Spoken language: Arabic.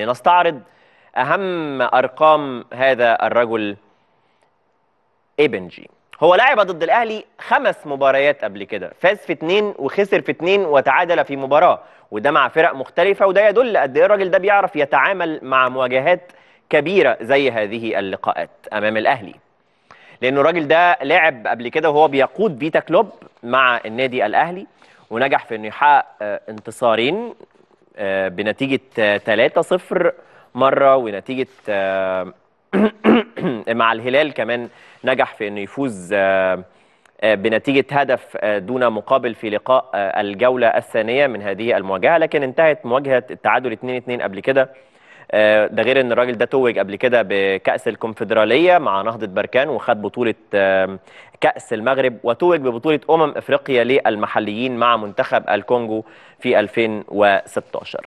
لنستعرض أهم أرقام هذا الرجل إبنجي هو لعب ضد الأهلي خمس مباريات قبل كده فاز في اتنين وخسر في اتنين وتعادل في مباراة وده مع فرق مختلفة وده يدل قد إيه الراجل ده بيعرف يتعامل مع مواجهات كبيرة زي هذه اللقاءات أمام الأهلي لأنه الراجل ده لعب قبل كده وهو بيقود بيتا كلوب مع النادي الأهلي ونجح في انه آه، يحقق انتصارين آه، بنتيجه 3-0 مره ونتيجه آه، مع الهلال كمان نجح في انه يفوز آه، بنتيجه هدف دون مقابل في لقاء الجوله الثانيه من هذه المواجهه لكن انتهت مواجهه التعادل 2-2 قبل كده آه، ده غير ان الراجل ده توج قبل كده بكاس الكونفدراليه مع نهضه بركان وخد بطوله كاس المغرب وتوج ببطوله امم افريقيا للمحليين مع منتخب الكونغو في 2016